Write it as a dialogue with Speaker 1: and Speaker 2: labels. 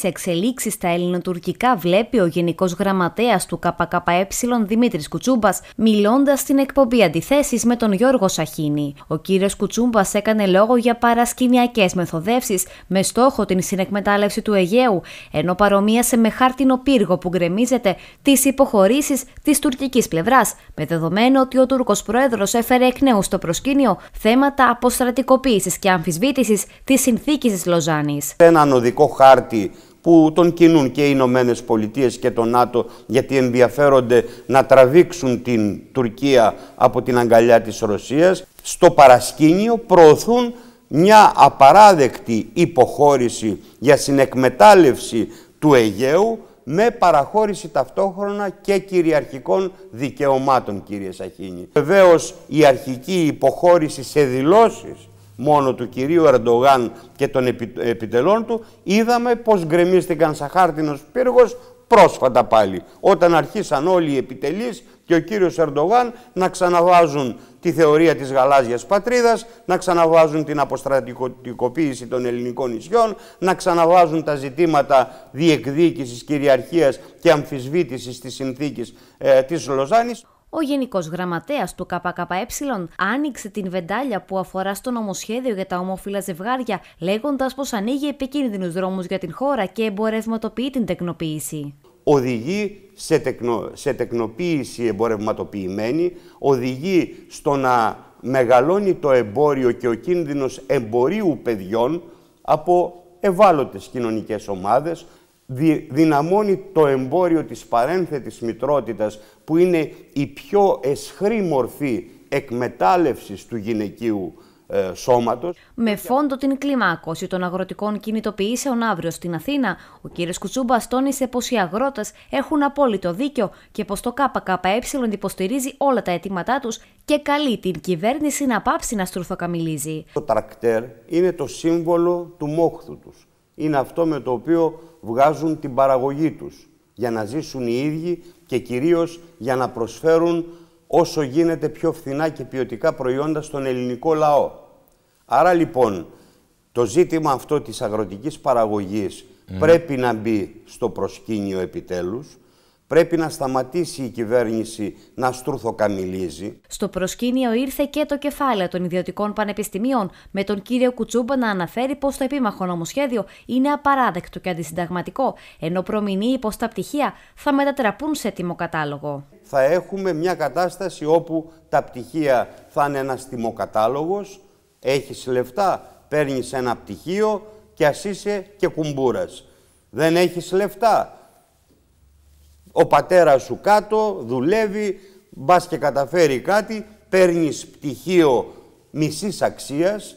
Speaker 1: σε εξελίξεις στα ελληνοτουρκικά βλέπει ο γενικός Γραμματέας του ΚΚΕ Δημήτρης Κουτσούμπας, μιλώντας στην εκπομπή αντιθέσεις με τον Γιώργο Σαχίνη. Ο κύριος Κουτσούμπας έκανε λόγο για παρασκηνιακές μεθοδεύσεις με στόχο την συνεκμετάλλευση του Αιγαίου ενώ παρομοίασε με χάρτινο πύργο που γκρεμίζεται τις υποχωρήσεις της τουρκικής πλευράς, με δεδομένο ότι ο Τούρκος Πρόεδρος έφερε εκ νέου στο προσκήνιο θέματα αποστρατικοποίησης και αμφισβήτησης της συνθήκης της Λοζάνης. Έναν
Speaker 2: οδικό που τον κινούν και οι Ηνωμένες Πολιτείες και το ΝΑΤΟ γιατί ενδιαφέρονται να τραβήξουν την Τουρκία από την αγκαλιά της Ρωσίας, στο παρασκήνιο προωθούν μια απαράδεκτη υποχώρηση για συνεκμετάλλευση του Αιγαίου με παραχώρηση ταυτόχρονα και κυριαρχικών δικαιωμάτων, κύριε Σαχίνη. Βεβαίως η αρχική υποχώρηση σε δηλώσεις μόνο του κυρίου Ερντογάν και των επιτελών του, είδαμε πως γκρεμίστηκαν σαν χάρτινος πύργος πρόσφατα πάλι, όταν αρχίσαν όλοι οι επιτελείς και ο κύριος Ερντογάν να ξαναβάζουν τη θεωρία της γαλάζιας πατρίδας, να ξαναβάζουν την αποστρατικοποίηση των ελληνικών νησιών, να ξαναβάζουν τα ζητήματα διεκδίκησης, κυριαρχίας και αμφισβήτησης της συνθήκης ε, της Λοζάνης.
Speaker 1: Ο Γενικός Γραμματέας του ΚΚΕ άνοιξε την βεντάλια που αφορά στο νομοσχέδιο για τα ομόφυλα ζευγάρια, λέγοντας πως ανοίγει επικίνδυνους δρόμους για την χώρα και εμπορευματοποιεί την τεκνοποίηση.
Speaker 2: Οδηγεί σε, τεκνο, σε τεκνοποίηση εμπορευματοποιημένη, οδηγεί στο να μεγαλώνει το εμπόριο και ο κίνδυνος εμπορίου παιδιών από ευάλωτες κοινωνικές ομάδες, δυναμώνει το εμπόριο της παρένθετης μητρότητας που είναι η πιο εσχρή μορφή εκμετάλλευσης του γυναικείου ε, σώματος.
Speaker 1: Με φόντο την κλιμάκωση των αγροτικών κινητοποιήσεων αύριο στην Αθήνα, ο κ. Κουτσούμπα τόνισε πως οι αγρότες έχουν απόλυτο δίκιο και πως το ΚΚΕ υποστηρίζει όλα τα αιτήματά τους και καλεί την κυβέρνηση να πάψει να στρουθοκαμιλίζει.
Speaker 2: Το τρακτέρ είναι το σύμβολο του μόχθου τους είναι αυτό με το οποίο βγάζουν την παραγωγή τους για να ζήσουν οι ίδιοι και κυρίως για να προσφέρουν όσο γίνεται πιο φθηνά και ποιοτικά προϊόντα στον ελληνικό λαό. Άρα λοιπόν το ζήτημα αυτό της αγροτικής παραγωγής πρέπει να μπει στο προσκήνιο επιτέλους Πρέπει να σταματήσει η κυβέρνηση να στρούθοκαμιλίζει.
Speaker 1: Στο προσκήνιο ήρθε και το κεφάλαιο των ιδιωτικών πανεπιστημίων, με τον κύριο Κουτσούμπα να αναφέρει πως το επίμαχο νομοσχέδιο είναι απαράδεκτο και αντισυνταγματικό, ενώ προμηνύει πως τα πτυχία θα μετατραπούν σε τιμοκατάλογο.
Speaker 2: Θα έχουμε μια κατάσταση όπου τα πτυχία θα είναι ένας τιμοκατάλογος, έχεις λεφτά, παίρνεις ένα πτυχίο και ας είσαι και κουμπούρας. Δεν έχεις λεφτά ο πατέρας, σου κάτω, δουλεύει, μπας και καταφέρει κάτι, Παίρνεις πτυχίο μισής αξίας,